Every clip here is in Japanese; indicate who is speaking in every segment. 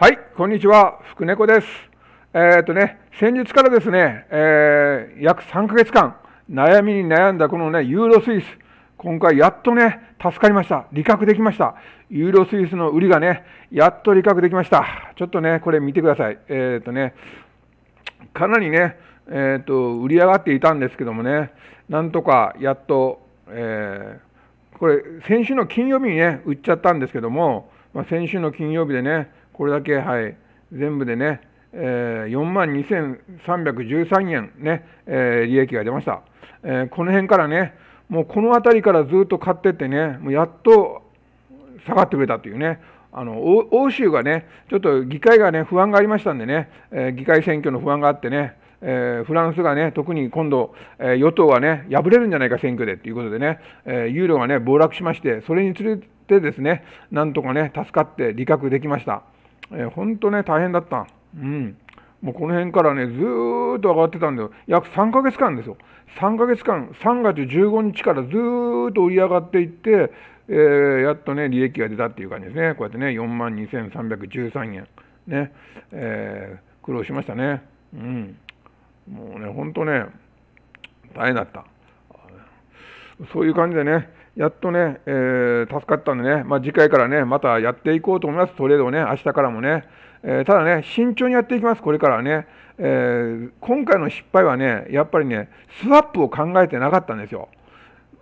Speaker 1: はい、こんにちは、福猫です。えっ、ー、とね、先日からですね、えー、約3ヶ月間、悩みに悩んだこのね、ユーロスイス、今回やっとね、助かりました。利確できました。ユーロスイスの売りがね、やっと利確できました。ちょっとね、これ見てください。えっ、ー、とね、かなりね、えっ、と、売り上がっていたんですけどもね、なんとかやっと、えこれ、先週の金曜日にね、売っちゃったんですけども、まあ、先週の金曜日でね、これだけ、はい、全部でね、えー、4万2313円ね、えー、利益が出ました、えー、この辺からね、もうこの辺りからずっと買ってってね、もうやっと下がってくれたというね、あの欧州がね、ちょっと議会がね、不安がありましたんでね、え議会選挙の不安があってね、えー、フランスがね、特に今度、えー、与党はね、敗れるんじゃないか、選挙でということでね、えー、ユーロがね、暴落しまして、それにつれてですね、なんとかね、助かって利確できました。えー、ほんとね、大変だった。うん。もうこの辺からね、ずーっと上がってたんだよ。約3ヶ月間ですよ。3ヶ月間、3月15日からずーっと売り上がっていって、えー、やっとね、利益が出たっていう感じですね。こうやってね、42,313万円。ね、えー、苦労しましたね。うん。もうね、ほんとね、大変だった。そういう感じでね、やっとね、えー、助かったんでね、まあ、次回からね、またやっていこうと思います。トレードをね、明日からもね。えー、ただね、慎重にやっていきます、これからね。えー、今回の失敗はね、やっぱりね、スワップを考えてなかったんですよ。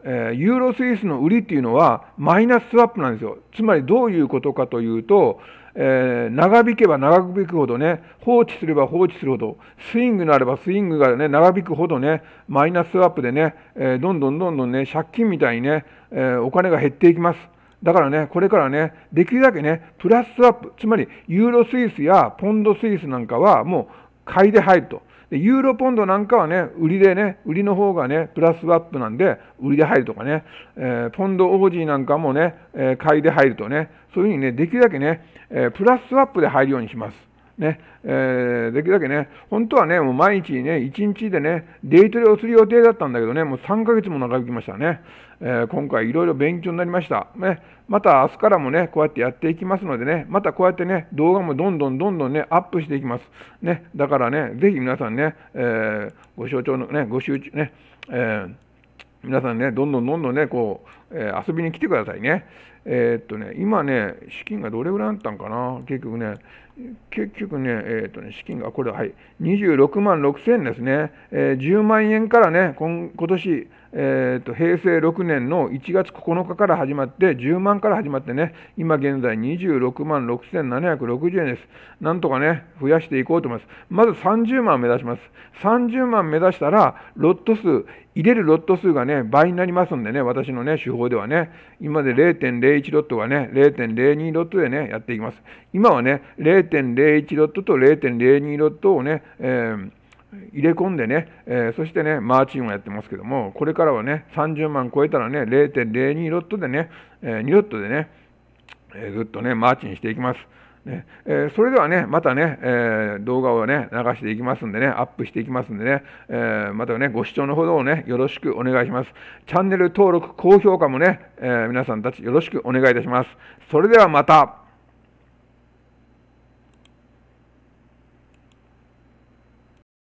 Speaker 1: えユーロスイスの売りっていうのはマイナススワップなんですよ。つまりどういうことかというと、えー、長引けば長引くほどね、放置すれば放置するほど、スイングのあればスイングがね、長引くほどね、マイナスアップでね、えー、どんどんどんどんね、借金みたいにね、えー、お金が減っていきます。だからね、これからね、できるだけね、プラスアップ、つまりユーロスイスやポンドスイスなんかはもう買いで入ると。でユーロポンドなんかはね、売りでね、売りの方がね、プラスワップなんで、売りで入るとかね、えー、ポンドオージーなんかもね、えー、買いで入るとね、そういうふうにね、できるだけね、えー、プラスワップで入るようにします。ね、えー、できるだけね、本当はね、もう毎日ね、1日でね、デイトレをする予定だったんだけどね、もう3ヶ月も長引きましたね。えー、今回いろいろ勉強になりました。ね、また明日からもね、こうやってやっていきますのでね、またこうやってね、動画もどんどんどんどんね、アップしていきます。ね、だからね、ぜひ皆さんね、えー、ご承知のね、ご集中ね、え皆さんね、どんどんどんどんね、こう、え遊びに来てくださいね。えー、っとね、今ね、資金がどれぐらいあったんかな、結局ね、結局ね、えー、っとね、資金が、これはい、26万6000円ですね、えー、10万円からね、今今年、えー、っと、平成6年の1月9日から始まって、10万から始まってね、今現在26万6760円です。なんとかね、増やしていこうと思います。まず30万目指します。30万目指したら、ロット数、入れるロット数がね、倍になりますんでね、私のね、手法ではね、今で0.0 0.01ロットはね、0.02ロットでね、やっていきます。今はね、0.01ロットと0.02ロットをね、えー入れ込んでね、えー、そしてね、マーチンをやってますけども、これからはね、30万超えたらね、0.02ロットでね、えー、2ロットでね、えー、ずっとね、マーチンしていきます。ねえそれではね、またね、え動画をね、流していきますんでね、アップしていきますんでね、えまたね、ご視聴のほどをね、よろしくお願いします。チャンネル登録、高評価もね、え皆さんたちよろしくお願いいたします。それではまた。